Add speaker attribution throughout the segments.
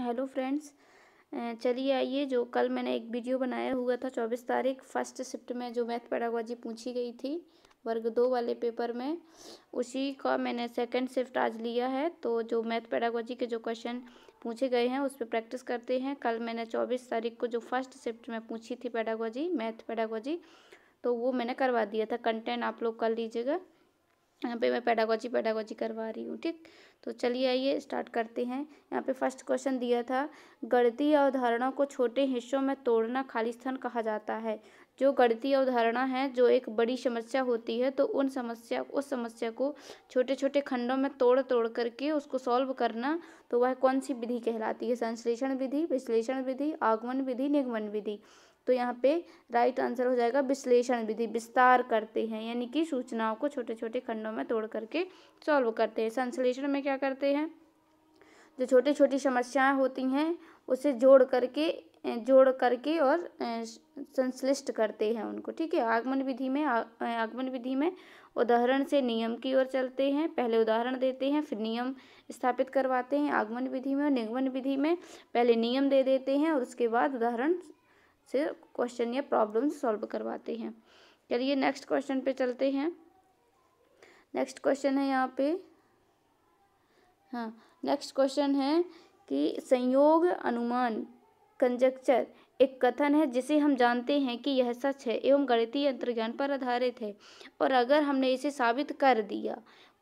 Speaker 1: hello friends चलिए आइए जो कल मैंने एक वीडियो बनाया हुआ था चौबीस तारीख फर्स्ट शिफ्ट में जो मैथ पैडागोजी पूछी गई थी वर्ग दो वाले पेपर में उसी का मैंने सेकंड शिफ्ट आज लिया है तो जो मैथ पैडागोजी के जो क्वेश्चन पूछे गए हैं उस पर प्रैक्टिस करते हैं कल मैंने चौबीस तारीख को जो फर्स्ट शिफ्ट में पूछी थी पैडागोजी मैथ पैडागोजी तो वो मैंने करवा दिया था कंटेंट आप लोग कर लीजिएगा यहाँ पे मैं पैडागोजी पैडागोजी करवा रही हूँ ठीक तो चलिए आइए स्टार्ट करते हैं यहाँ पे फर्स्ट क्वेश्चन दिया था गणितीय अवधारणा को छोटे हिस्सों में तोड़ना खाली स्थान कहा जाता है जो गणितीय अवधारणा है जो एक बड़ी समस्या होती है तो उन समस्या उस समस्या को छोटे छोटे खंडों में तोड़ तोड़ करके उसको सॉल्व करना तो वह कौन सी विधि कहलाती है संश्लेषण विधि विश्लेषण विधि आगमन विधि निगमन विधि तो यहाँ पे राइट आंसर हो जाएगा विश्लेषण विधि विस्तार करते हैं यानी कि सूचनाओं को छोटे छोटे खंडों में तोड़ करके सॉल्व करते हैं संश्लेषण में क्या करते हैं जो छोटी छोटी समस्याएं होती हैं उसे जोड़ करके जोड़ करके और संश्लिष्ट करते हैं उनको ठीक है आगमन विधि में आ, आगमन विधि में उदाहरण से नियम की ओर चलते हैं पहले उदाहरण देते हैं फिर नियम स्थापित करवाते हैं आगमन विधि में और निगमन विधि में पहले नियम दे देते हैं और उसके बाद उदाहरण से क्वेश्चन या प्रॉब्लम सॉल्व करवाते हैं चलिए नेक्स्ट क्वेश्चन पे चलते हैं नेक्स्ट क्वेश्चन है यहाँ पे हाँ नेक्स्ट क्वेश्चन है कि संयोग अनुमान कंजक्चर एक कथन है जिसे हम जानते हैं कि यह सच है एवं गणितीय अंतर्ज्ञान पर आधारित है और अगर हमने इसे साबित कर दिया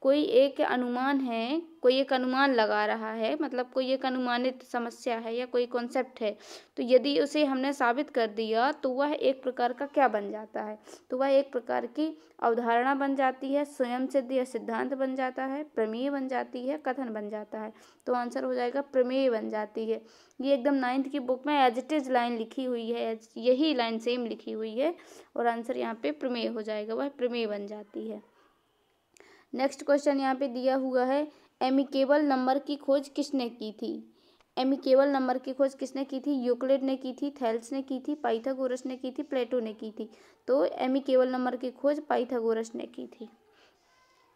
Speaker 1: कोई एक अनुमान है कोई एक अनुमान लगा रहा है मतलब कोई एक अनुमानित समस्या है या कोई कॉन्सेप्ट है तो यदि उसे हमने साबित कर दिया तो वह एक प्रकार का क्या बन जाता है तो वह एक प्रकार की अवधारणा बन जाती है स्वयं सिद्ध या सिद्धांत बन जाता है प्रमेय बन जाती है कथन बन जाता है तो आंसर हो जाएगा प्रमेय बन जाती है ये एकदम नाइन्थ की बुक में एजटेज लाइन लिखी हुई है यही लाइन सेम लिखी हुई है और आंसर यहाँ पे प्रमेय हो जाएगा वह प्रमेय बन जाती है नेक्स्ट क्वेश्चन यहाँ पे दिया हुआ है एमिकेबल नंबर की खोज किसने की थी एमिकेबल नंबर की खोज किसने की थी यूक्लिड ने की थी थैल्स ने की थी पाइथागोरस ने की थी प्लेटो ने की थी तो एमिकेबल नंबर की खोज पाइथागोरस ने की थी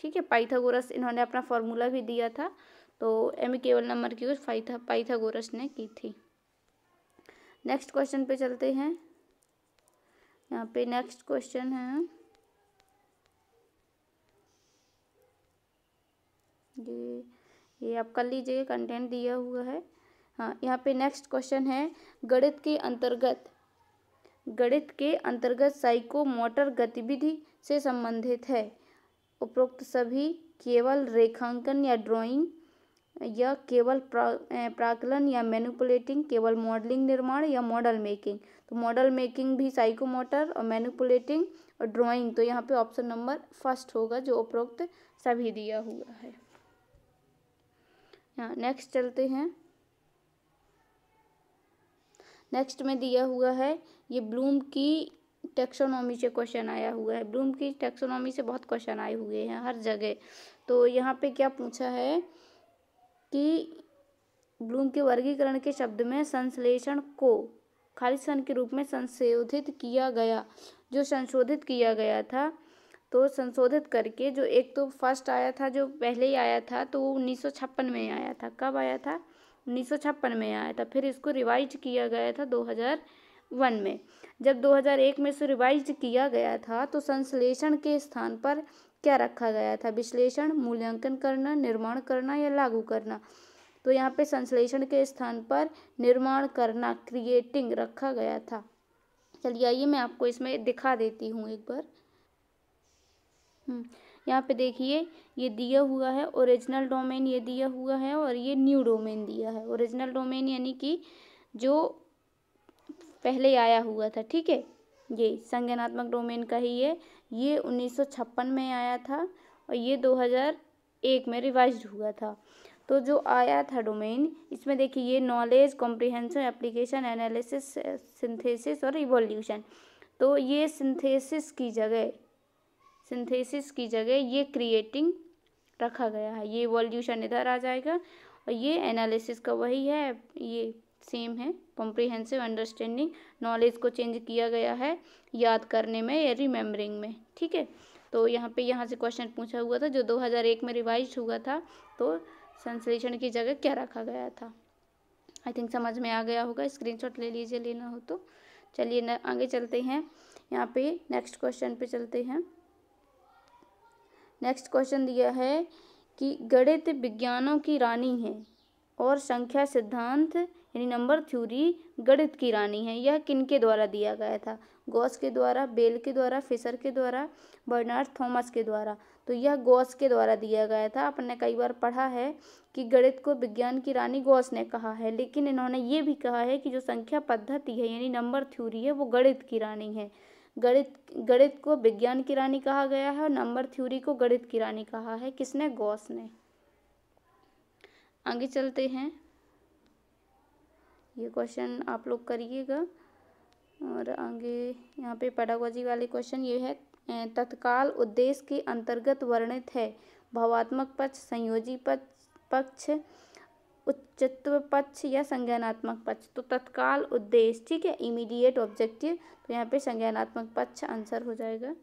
Speaker 1: ठीक है पाइथागोरस इन्होंने अपना फॉर्मूला भी दिया था तो एमिकेबल नंबर की खोज पाइथा पाइथागोरस ने की थी नेक्स्ट क्वेश्चन पे चलते हैं यहाँ पे नेक्स्ट क्वेश्चन है ये ये आप कर लीजिए कंटेंट दिया हुआ है हाँ यहाँ पे नेक्स्ट क्वेश्चन है गणित के अंतर्गत गणित के अंतर्गत साइको मोटर गतिविधि से संबंधित है उपरोक्त सभी केवल रेखांकन या ड्राइंग या केवल प्रा, प्राकलन या मैनुपुलेटिंग केवल मॉडलिंग निर्माण या मॉडल मेकिंग तो मॉडल मेकिंग भी साइको मोटर और मैनुपुलेटिंग और ड्राइंग तो यहाँ पे ऑप्शन नंबर फर्स्ट होगा जो उपरोक्त सभी दिया हुआ है यहाँ नेक्स्ट चलते हैं नेक्स्ट में दिया हुआ है ये ब्लूम की टेक्सोनॉमी से क्वेश्चन आया हुआ है ब्लूम की टेक्सोनॉमी से बहुत क्वेश्चन आए हुए हैं हर जगह तो यहाँ पे क्या पूछा है कि ब्लूम के वर्गीकरण के शब्द में संश्लेषण को खाली सन के रूप में संशोधित किया गया जो संशोधित किया गया था तो संशोधित करके जो एक तो फर्स्ट आया था जो पहले ही आया था तो वो उन्नीस में आया था कब आया था उन्नीस में आया था फिर इसको रिवाइज किया गया था 2001 में जब 2001 में इसे रिवाइज किया गया था तो संश्लेषण के स्थान पर क्या रखा गया था विश्लेषण मूल्यांकन करना निर्माण करना या लागू करना तो यहाँ पे संश्लेषण के स्थान पर निर्माण करना क्रिएटिंग रखा गया था चलिए आइए मैं आपको इसमें दिखा देती हूँ एक बार हम्म, यहाँ पे देखिए ये दिया हुआ है ओरिजिनल डोमेन ये दिया हुआ है और ये न्यू डोमेन दिया है ओरिजिनल डोमेन यानी कि जो पहले आया हुआ था ठीक है ये संज्ञानात्मक डोमेन का ही है ये छप्पन में आया था और ये 2001 में रिवाइज हुआ था तो जो आया था डोमेन इसमें देखिए ये knowledge comprehension application analysis synthesis और रिवोल्यूशन तो ये सिंथेसिस की जगह सिंथेसिस की जगह ये क्रिएटिंग रखा गया है ये वॉल्यूशन इधर आ जाएगा और ये एनालिसिस का वही है ये सेम है कॉम्प्रिहेंसिव अंडरस्टैंडिंग नॉलेज को चेंज किया गया है याद करने में या रिमेम्बरिंग में ठीक है तो यहाँ पे यहाँ से क्वेश्चन पूछा हुआ था जो 2001 में रिवाइज हुआ था तो संश्लेषण की जगह क्या रखा गया था आई थिंक समझ में आ गया होगा स्क्रीनशॉट ले लीजिए लेना हो तो चलिए आगे चलते हैं यहाँ पे नेक्स्ट क्वेश्चन पे चलते हैं नेक्स्ट क्वेश्चन दिया है कि गणित विज्ञानों की रानी है और संख्या सिद्धांत यानी नंबर थ्योरी गणित की रानी है यह किनके द्वारा दिया गया था गॉस के द्वारा बेल के द्वारा फिशर के द्वारा बर्नार्ड थॉमस के द्वारा तो यह गॉस के द्वारा दिया गया था अपने कई बार पढ़ा है कि गणित को विज्ञान की रानी गॉस ने कहा है लेकिन इन्होंने ये भी कहा है कि जो संख्या पद्धति है यानी नंबर थ्योरी है वो गणित की रानी है गणित गणित को विज्ञान की रानी कहा गया है और नंबर थ्योरी को गणित की रानी कहा है किसने गॉस ने आगे चलते हैं ये क्वेश्चन आप लोग करिएगा और आगे यहाँ पे पेडागोजी वाले क्वेश्चन ये है तत्काल उद्देश्य के अंतर्गत वर्णित है भावात्मक पक्ष संयोजी पक्ष उच्चत्व पक्ष या संज्ञानात्मक पक्ष तो तत्काल उद्देश्य ठीक है इमीडिएट ऑब्जेक्टिव तो यहाँ पे संज्ञानात्मक पक्ष आंसर हो जाएगा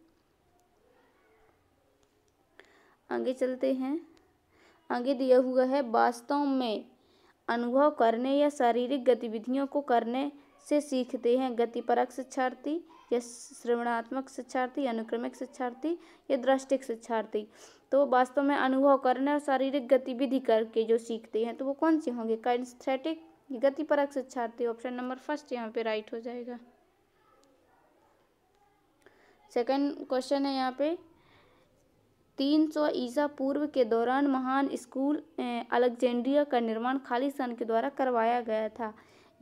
Speaker 1: आगे चलते हैं आगे दिया हुआ है वास्तव में अनुभव करने या शारीरिक गतिविधियों को करने से सीखते हैं गतिपरक शिक्षार्थी या श्रवणात्मक शिक्षार्थी अनुक्रमिक शिक्षार्थी या दृष्टिक शिक्षार्थी तो वास्तव में अनुभव करने और शारीरिक गतिविधि करके जो सीखते हैं तो वो कौन से होंगे काइंस्थेटिक गतिपरक शिक्षार्थी ऑप्शन नंबर फर्स्ट यहाँ पे राइट हो जाएगा सेकंड क्वेश्चन है यहाँ पे तीन सौ ईसा पूर्व के दौरान महान स्कूल अलेक्जेंड्रिया का निर्माण खालिस्तान के द्वारा करवाया गया था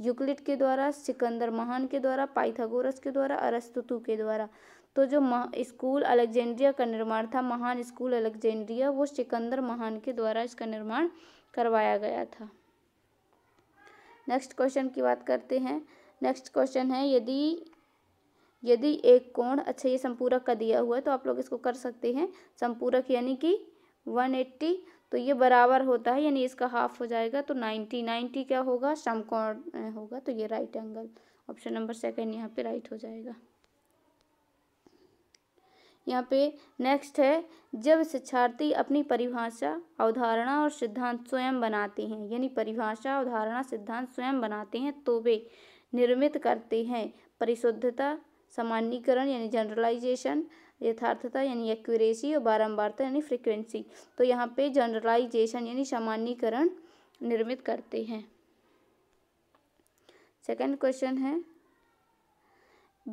Speaker 1: यूक्लिड के द्वारा सिकंदर महान के द्वारा पाइथागोरस के द्वारा अरस्तुतु के द्वारा तो जो स्कूल अलेक्जेंड्रिया का निर्माण था महान स्कूल अलेक्जेंड्रिया वो सिकंदर महान के द्वारा इसका निर्माण करवाया गया था नेक्स्ट क्वेश्चन की बात करते हैं नेक्स्ट क्वेश्चन है यदि यदि एक कोण अच्छा ये संपूरक का दिया हुआ है तो आप लोग इसको कर सकते हैं संपूरक यानी कि वन एट्टी तो ये बराबर होता है यानी इसका हाफ हो जाएगा तो नाइन्टी नाइन्टी क्या होगा समकोण होगा तो ये right angle option number second यहाँ पे राइट हो जाएगा यहाँ पे नेक्स्ट है जब शिक्षार्थी अपनी परिभाषा अवधारणा और सिद्धांत स्वयं बनाते हैं यानी परिभाषा अवधारणा सिद्धांत स्वयं बनाते हैं तो वे निर्मित करते हैं परिशुद्धता सामान्यकरण यानी जनरलाइजेशन यथार्थता यानी एक्यूरेसी और बारंबारता यानी फ्रिक्वेंसी तो यहाँ पे जनरलाइजेशन यानी सामान्यकरण निर्मित करते हैं सेकंड क्वेश्चन है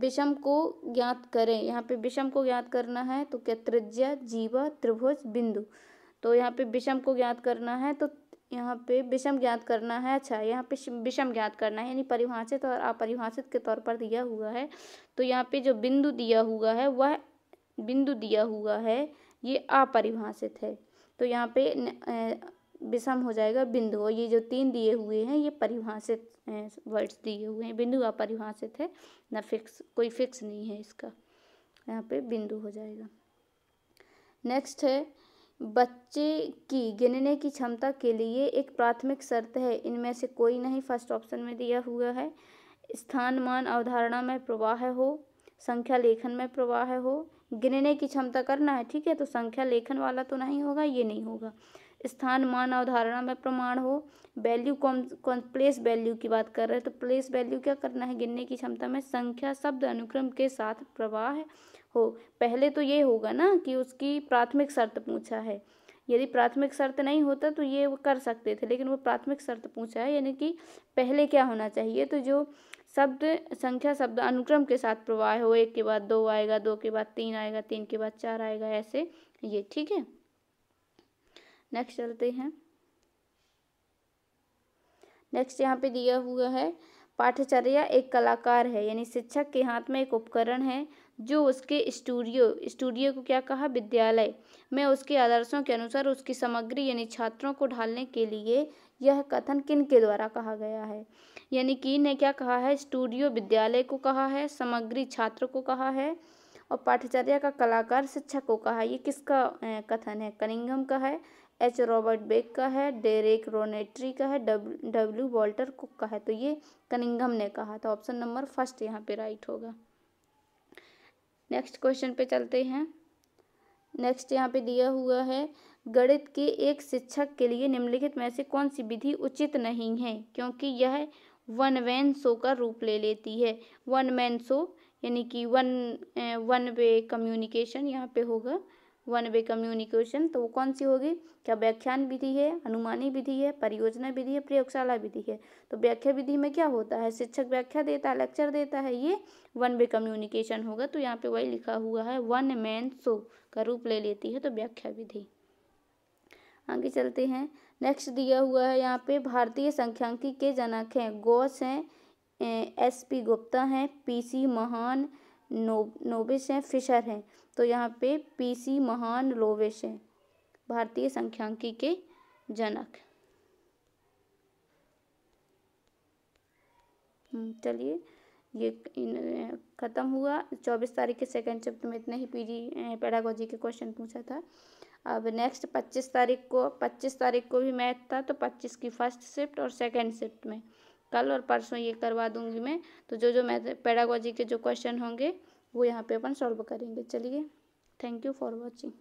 Speaker 1: विषम को ज्ञात करें यहाँ पे विषम को ज्ञात करना है तो क्या त्रिज्या जीवा त्रिभुज बिंदु तो यहाँ पे विषम को ज्ञात करना है तो यहाँ पे विषम ज्ञात करना है अच्छा यहाँ पे विषम ज्ञात करना है यानी परिभाषित और अपरिभाषित के तौर पर दिया हुआ है तो यहाँ पे जो बिंदु दिया हुआ है वह बिंदु दिया हुआ है ये अपरिभाषित है तो यहाँ पे विषम हो जाएगा बिंदु और ये जो तीन दिए हुए हैं ये परिभाषित वर्ड्स दिए हुए हैं बिंदु अपरिभाषित है ना फिक्स कोई फिक्स नहीं है इसका यहाँ पे बिंदु हो जाएगा नेक्स्ट है बच्चे की गिनने की क्षमता के लिए एक प्राथमिक शर्त है इनमें से कोई नहीं फर्स्ट ऑप्शन में दिया हुआ है स्थान मान अवधारणा में प्रवाह हो संख्या लेखन में प्रवाह हो गिनने की क्षमता करना है ठीक है तो संख्या लेखन वाला तो नहीं होगा ये नहीं होगा स्थान मान अवधारणा में प्रमाण हो वैल्यू कौन कौन प्लेस वैल्यू की बात कर रहे हैं तो प्लेस वैल्यू क्या करना है गिनने की क्षमता में संख्या शब्द अनुक्रम के साथ प्रवाह हो पहले तो ये होगा ना कि उसकी प्राथमिक शर्त पूछा है यदि प्राथमिक शर्त नहीं होता तो ये वो कर सकते थे लेकिन वो प्राथमिक शर्त पूछा है यानी कि पहले क्या होना चाहिए तो जो शब्द संख्या शब्द अनुक्रम के साथ प्रवाह हो एक के बाद दो आएगा दो के बाद तीन आएगा तीन के बाद चार आएगा ऐसे ये ठीक है नेक्स्ट चलते हैं नेक्स्ट यहाँ पे दिया हुआ है पाठचर्या एक कलाकार है यानी शिक्षक के हाथ में एक उपकरण है जो उसके स्टूडियो स्टूडियो को क्या कहा विद्यालय में उसके आदर्शों के अनुसार उसकी सामग्री यानी छात्रों को ढालने के लिए यह कथन किन के द्वारा कहा गया है यानी कि ने क्या कहा है स्टूडियो विद्यालय को कहा है सामग्री छात्र को कहा है और पाठ्यचर्या का कलाकार शिक्षक को कहा ये किसका कथन है कनिंगम का है एच रॉबर्ट बेक का है डेरेक रोनेट्री का है डब्ल्यू वॉल्टर कुक का है तो ये कनिंगम ने कहा था ऑप्शन नंबर फर्स्ट यहाँ पे राइट होगा नेक्स्ट क्वेश्चन पे चलते हैं नेक्स्ट यहाँ पे दिया हुआ है गणित के एक शिक्षक के लिए निम्नलिखित में से कौन सी विधि उचित नहीं है क्योंकि यह वन वैन शो का रूप ले लेती है वन मैन शो यानी कि वन वन वे कम्युनिकेशन यहाँ पे होगा वन वे कम्युनिकेशन तो वो कौन सी होगी क्या व्याख्यान विधि है अनुमानी विधि है परियोजना विधि है प्रयोगशाला विधि है तो व्याख्या विधि में क्या होता है शिक्षक व्याख्या देता है लेक्चर देता है ये वन वे कम्युनिकेशन होगा तो यहाँ पे वही लिखा हुआ है वन मैन शो का रूप ले लेती है तो व्याख्या विधि आगे चलते हैं नेक्स्ट दिया हुआ है यहाँ पे भारतीय संख्यांकी के जनक हैं गौस हैं एस पी गुप्ता हैं पी सी महान नो नोबिस हैं फिशर हैं तो यहाँ पे पीसी महान लोवेश है भारतीय संख्यांकी के जनक हम्म, चलिए ये ख़त्म हुआ चौबीस तारीख के सेकंड चैप्टर में इतने ही पीजी पैडागोजी के क्वेश्चन पूछा था अब नेक्स्ट पच्चीस तारीख को पच्चीस तारीख को भी मैथ था तो पच्चीस की फर्स्ट शिफ्ट और सेकंड शिफ्ट में कल और परसों ये करवा दूंगी मैं तो जो जो मैथ पैडागोजी के जो क्वेश्चन होंगे वो यहाँ पे अपन सॉल्व करेंगे चलिए थैंक यू फॉर वॉचिंग